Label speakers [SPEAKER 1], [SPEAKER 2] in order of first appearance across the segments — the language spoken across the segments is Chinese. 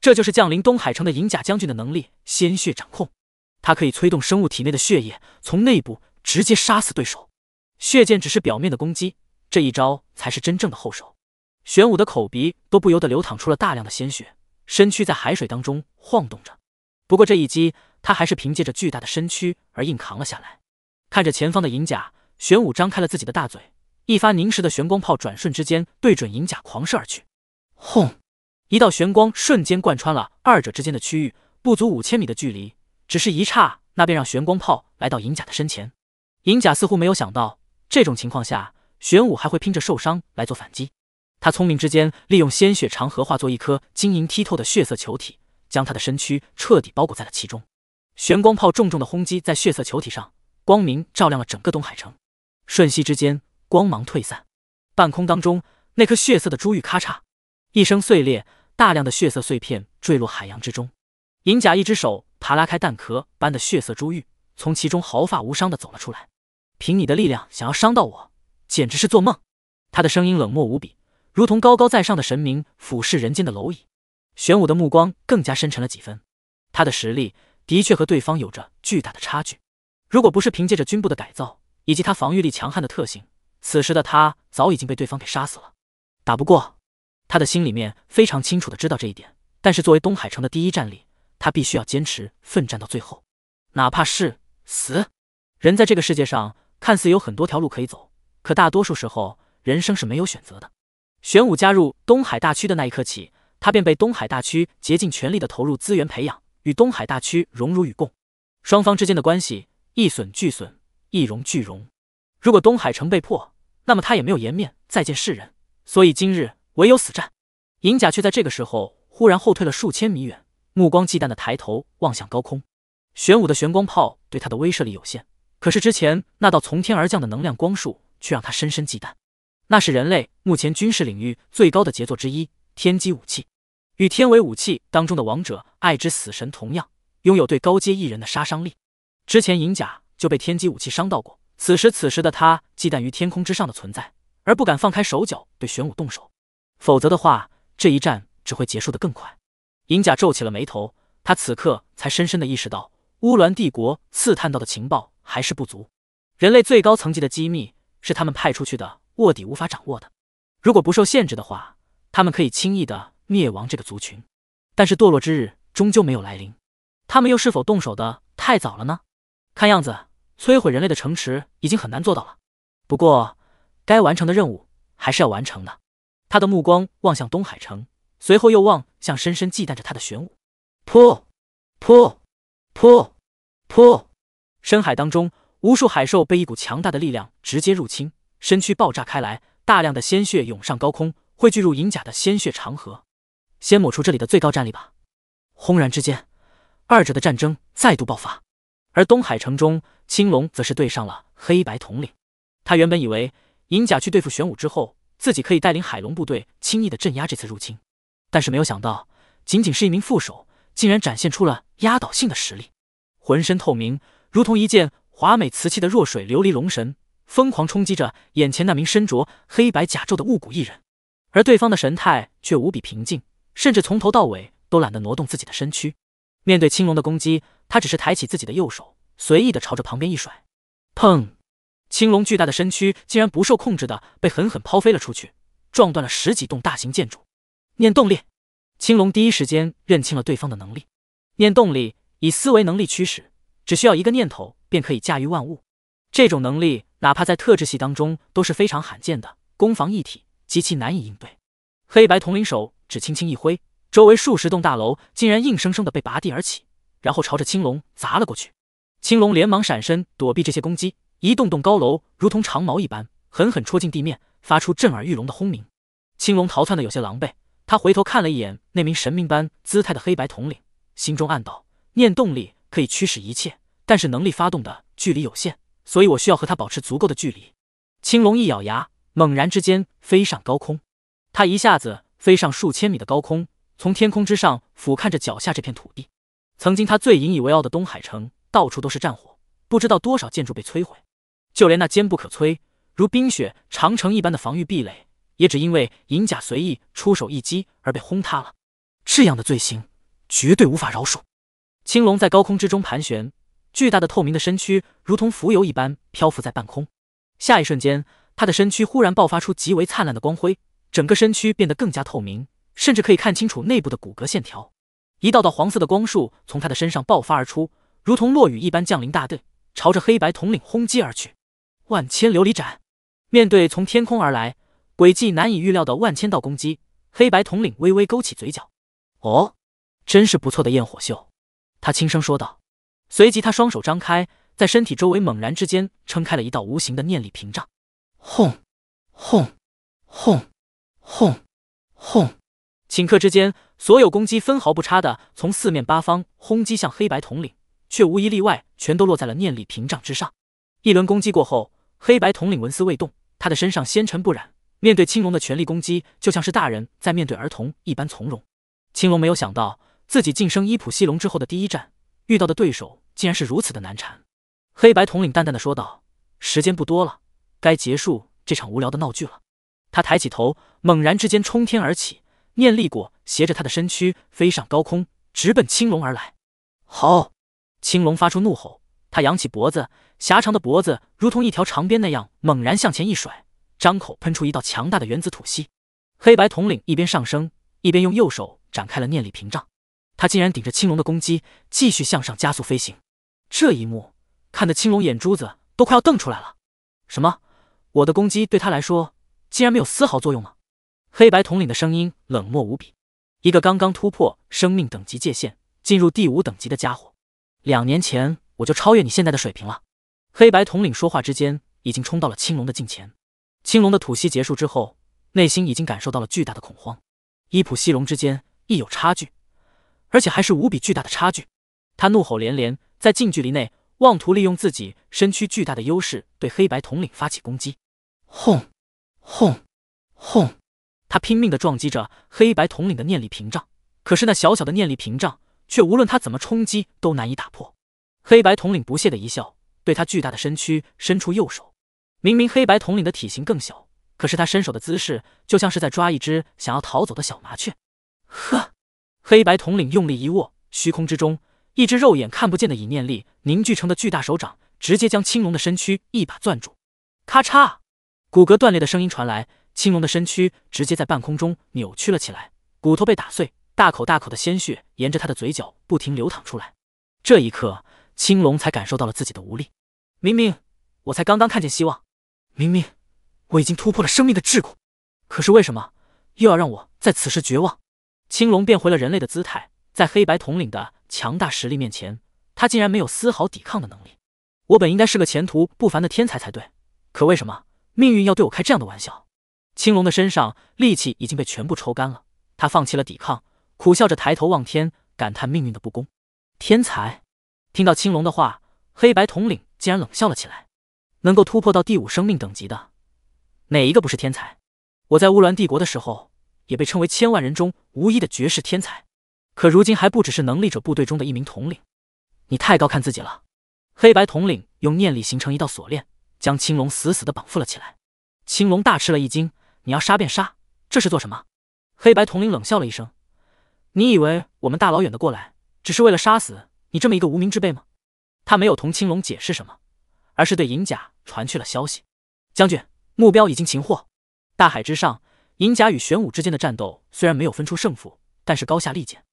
[SPEAKER 1] 这就是降临东海城的银甲将军的能力——鲜血掌控。他可以催动生物体内的血液，从内部直接杀死对手。血剑只是表面的攻击，这一招才是真正的后手。玄武的口鼻都不由得流淌出了大量的鲜血，身躯在海水当中晃动着。不过这一击，他还是凭借着巨大的身躯而硬扛了下来。看着前方的银甲，玄武张开了自己的大嘴，一发凝实的玄光炮转瞬之间对准银甲狂射而去，轰！一道玄光瞬间贯穿了二者之间的区域，不足五千米的距离，只是一刹，那便让玄光炮来到银甲的身前。银甲似乎没有想到，这种情况下，玄武还会拼着受伤来做反击。他聪明之间，利用鲜血长河化作一颗晶莹剔透的血色球体，将他的身躯彻底包裹在了其中。玄光炮重重的轰击在血色球体上，光明照亮了整个东海城。瞬息之间，光芒退散，半空当中那颗血色的珠玉咔嚓一声碎裂。大量的血色碎片坠落海洋之中，银甲一只手扒拉开蛋壳般的血色珠玉，从其中毫发无伤的走了出来。凭你的力量想要伤到我，简直是做梦。他的声音冷漠无比，如同高高在上的神明俯视人间的蝼蚁。玄武的目光更加深沉了几分，他的实力的确和对方有着巨大的差距。如果不是凭借着军部的改造以及他防御力强悍的特性，此时的他早已经被对方给杀死了。打不过。他的心里面非常清楚的知道这一点，但是作为东海城的第一战力，他必须要坚持奋战到最后，哪怕是死。人在这个世界上看似有很多条路可以走，可大多数时候人生是没有选择的。玄武加入东海大区的那一刻起，他便被东海大区竭尽全力的投入资源培养，与东海大区荣辱与共，双方之间的关系一损俱损，一荣俱荣。如果东海城被破，那么他也没有颜面再见世人。所以今日。唯有死战，银甲却在这个时候忽然后退了数千米远，目光忌惮的抬头望向高空。玄武的玄光炮对他的威慑力有限，可是之前那道从天而降的能量光束却让他深深忌惮。那是人类目前军事领域最高的杰作之一——天机武器，与天为武器当中的王者爱之死神同样拥有对高阶异人的杀伤力。之前银甲就被天机武器伤到过，此时此时的他忌惮于天空之上的存在，而不敢放开手脚对玄武动手。否则的话，这一战只会结束的更快。银甲皱起了眉头，他此刻才深深的意识到，乌鸾帝国刺探到的情报还是不足。人类最高层级的机密是他们派出去的卧底无法掌握的。如果不受限制的话，他们可以轻易的灭亡这个族群。但是堕落之日终究没有来临，他们又是否动手的太早了呢？看样子摧毁人类的城池已经很难做到了。不过，该完成的任务还是要完成的。他的目光望向东海城，随后又望向深深忌惮着他的玄武。噗，噗，噗，噗！深海当中，无数海兽被一股强大的力量直接入侵，身躯爆炸开来，大量的鲜血涌上高空，汇聚入银甲的鲜血长河。先抹除这里的最高战力吧！轰然之间，二者的战争再度爆发。而东海城中，青龙则是对上了黑白统领。他原本以为银甲去对付玄武之后。自己可以带领海龙部队轻易的镇压这次入侵，但是没有想到，仅仅是一名副手，竟然展现出了压倒性的实力。浑身透明，如同一件华美瓷器的弱水琉璃龙神，疯狂冲击着眼前那名身着黑白甲胄的雾谷一人，而对方的神态却无比平静，甚至从头到尾都懒得挪动自己的身躯。面对青龙的攻击，他只是抬起自己的右手，随意的朝着旁边一甩，砰！青龙巨大的身躯竟然不受控制的被狠狠抛飞了出去，撞断了十几栋大型建筑。念动力，青龙第一时间认清了对方的能力。念动力以思维能力驱使，只需要一个念头便可以驾驭万物。这种能力哪怕在特制系当中都是非常罕见的，攻防一体，极其难以应对。黑白铜铃手只轻轻一挥，周围数十栋大楼竟然硬生生的被拔地而起，然后朝着青龙砸了过去。青龙连忙闪身躲避这些攻击。一栋栋高楼如同长矛一般，狠狠戳进地面，发出震耳欲聋的轰鸣。青龙逃窜的有些狼狈，他回头看了一眼那名神明般姿态的黑白统领，心中暗道：念动力可以驱使一切，但是能力发动的距离有限，所以我需要和他保持足够的距离。青龙一咬牙，猛然之间飞上高空。他一下子飞上数千米的高空，从天空之上俯瞰着脚下这片土地。曾经他最引以为傲的东海城，到处都是战火，不知道多少建筑被摧毁。就连那坚不可摧、如冰雪长城一般的防御壁垒，也只因为银甲随意出手一击而被轰塌了。这样的罪行绝对无法饶恕。青龙在高空之中盘旋，巨大的透明的身躯如同浮游一般漂浮在半空。下一瞬间，他的身躯忽然爆发出极为灿烂的光辉，整个身躯变得更加透明，甚至可以看清楚内部的骨骼线条。一道道黄色的光束从他的身上爆发而出，如同落雨一般降临大地，朝着黑白统领轰击而去。万千琉璃盏，面对从天空而来、诡计难以预料的万千道攻击，黑白统领微微勾起嘴角：“哦，真是不错的焰火秀。”他轻声说道。随即，他双手张开，在身体周围猛然之间撑开了一道无形的念力屏障。轰轰轰轰轰！顷刻之间，所有攻击分毫不差的从四面八方轰击向黑白统领，却无一例外全都落在了念力屏障之上。一轮攻击过后。黑白统领纹丝未动，他的身上纤尘不染，面对青龙的全力攻击，就像是大人在面对儿童一般从容。青龙没有想到自己晋升伊普西龙之后的第一战，遇到的对手竟然是如此的难缠。黑白统领淡淡的说道：“时间不多了，该结束这场无聊的闹剧了。”他抬起头，猛然之间冲天而起，念力果携着他的身躯飞上高空，直奔青龙而来。好！青龙发出怒吼。他扬起脖子，狭长的脖子如同一条长鞭那样猛然向前一甩，张口喷出一道强大的原子吐息。黑白统领一边上升，一边用右手展开了念力屏障。他竟然顶着青龙的攻击，继续向上加速飞行。这一幕看得青龙眼珠子都快要瞪出来了。什么？我的攻击对他来说竟然没有丝毫作用吗？黑白统领的声音冷漠无比。一个刚刚突破生命等级界限，进入第五等级的家伙，两年前。我就超越你现在的水平了。黑白统领说话之间，已经冲到了青龙的近前。青龙的吐息结束之后，内心已经感受到了巨大的恐慌。伊普西龙之间亦有差距，而且还是无比巨大的差距。他怒吼连连，在近距离内妄图利用自己身躯巨大的优势对黑白统领发起攻击。轰！轰！轰！他拼命的撞击着黑白统领的念力屏障，可是那小小的念力屏障却无论他怎么冲击都难以打破。黑白统领不屑的一笑，对他巨大的身躯伸出右手。明明黑白统领的体型更小，可是他伸手的姿势就像是在抓一只想要逃走的小麻雀。呵，黑白统领用力一握，虚空之中一只肉眼看不见的以念力凝聚成的巨大手掌，直接将青龙的身躯一把攥住。咔嚓，骨骼断裂的声音传来，青龙的身躯直接在半空中扭曲了起来，骨头被打碎，大口大口的鲜血沿着他的嘴角不停流淌出来。这一刻。青龙才感受到了自己的无力。明明我才刚刚看见希望，明明我已经突破了生命的桎梏，可是为什么又要让我在此时绝望？青龙变回了人类的姿态，在黑白统领的强大实力面前，他竟然没有丝毫抵抗的能力。我本应该是个前途不凡的天才才对，可为什么命运要对我开这样的玩笑？青龙的身上力气已经被全部抽干了，他放弃了抵抗，苦笑着抬头望天，感叹命运的不公。天才。听到青龙的话，黑白统领竟然冷笑了起来。能够突破到第五生命等级的，哪一个不是天才？我在乌兰帝国的时候，也被称为千万人中无一的绝世天才。可如今还不只是能力者部队中的一名统领，你太高看自己了。黑白统领用念力形成一道锁链，将青龙死死的绑缚了起来。青龙大吃了一惊：“你要杀便杀，这是做什么？”黑白统领冷笑了一声：“你以为我们大老远的过来，只是为了杀死？”你这么一个无名之辈吗？他没有同青龙解释什么，而是对银甲传去了消息。将军，目标已经擒获。大海之上，银甲与玄武之间的战斗虽然没有分出胜负，但是高下立见。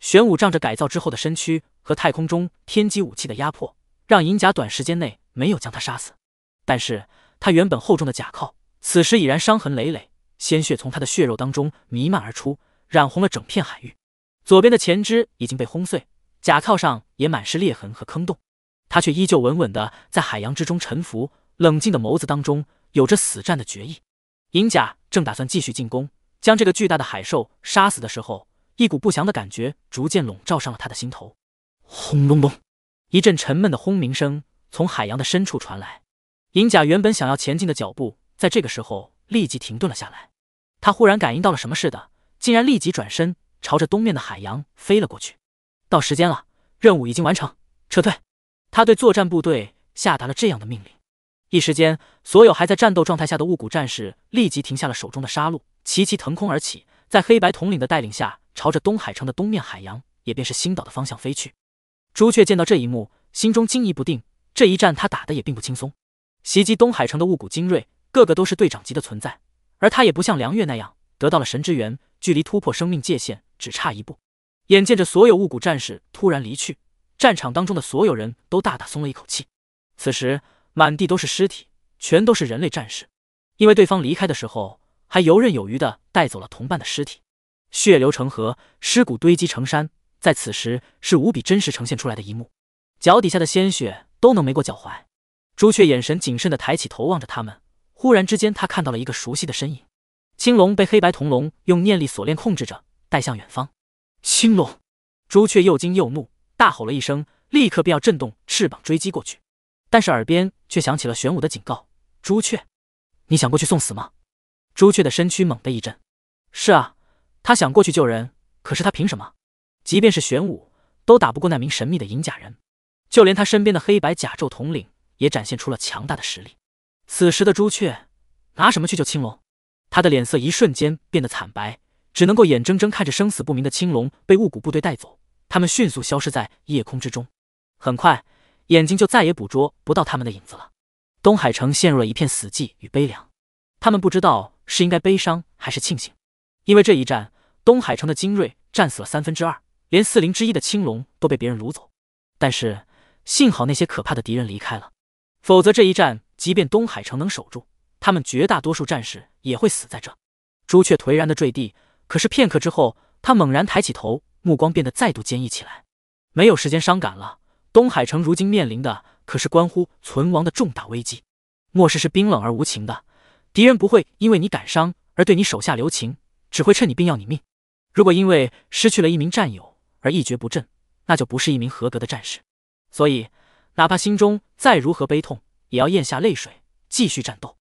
[SPEAKER 1] 玄武仗着改造之后的身躯和太空中天机武器的压迫，让银甲短时间内没有将他杀死。但是，他原本厚重的甲铐此时已然伤痕累累，鲜血从他的血肉当中弥漫而出，染红了整片海域。左边的前肢已经被轰碎。甲壳上也满是裂痕和坑洞，他却依旧稳稳的在海洋之中沉浮，冷静的眸子当中有着死战的决意。银甲正打算继续进攻，将这个巨大的海兽杀死的时候，一股不祥的感觉逐渐笼罩上了他的心头。轰隆隆，一阵沉闷的轰鸣声从海洋的深处传来，银甲原本想要前进的脚步在这个时候立即停顿了下来，他忽然感应到了什么似的，竟然立即转身朝着东面的海洋飞了过去。到时间了，任务已经完成，撤退。他对作战部队下达了这样的命令。一时间，所有还在战斗状态下的雾谷战士立即停下了手中的杀戮，齐齐腾空而起，在黑白统领的带领下，朝着东海城的东面海洋，也便是星岛的方向飞去。朱雀见到这一幕，心中惊疑不定。这一战他打的也并不轻松。袭击东海城的雾谷精锐，个个都是队长级的存在，而他也不像梁月那样得到了神之源，距离突破生命界限只差一步。眼见着所有雾谷战士突然离去，战场当中的所有人都大大松了一口气。此时满地都是尸体，全都是人类战士，因为对方离开的时候还游刃有余的带走了同伴的尸体，血流成河，尸骨堆积成山，在此时是无比真实呈现出来的一幕，脚底下的鲜血都能没过脚踝。朱雀眼神谨慎的抬起头望着他们，忽然之间他看到了一个熟悉的身影，青龙被黑白铜龙用念力锁链控制着，带向远方。青龙，朱雀又惊又怒，大吼了一声，立刻便要震动翅膀追击过去。但是耳边却响起了玄武的警告：“朱雀，你想过去送死吗？”朱雀的身躯猛地一震。是啊，他想过去救人，可是他凭什么？即便是玄武，都打不过那名神秘的银甲人，就连他身边的黑白甲胄统领，也展现出了强大的实力。此时的朱雀，拿什么去救青龙？他的脸色一瞬间变得惨白。只能够眼睁睁看着生死不明的青龙被雾谷部队带走，他们迅速消失在夜空之中，很快眼睛就再也捕捉不到他们的影子了。东海城陷入了一片死寂与悲凉，他们不知道是应该悲伤还是庆幸，因为这一战东海城的精锐战死了三分之二，连四灵之一的青龙都被别人掳走。但是幸好那些可怕的敌人离开了，否则这一战即便东海城能守住，他们绝大多数战士也会死在这。朱雀颓然的坠地。可是片刻之后，他猛然抬起头，目光变得再度坚毅起来。没有时间伤感了，东海城如今面临的可是关乎存亡的重大危机。末世是冰冷而无情的，敌人不会因为你感伤而对你手下留情，只会趁你病要你命。如果因为失去了一名战友而一蹶不振，那就不是一名合格的战士。所以，哪怕心中再如何悲痛，也要咽下泪水，继续战斗。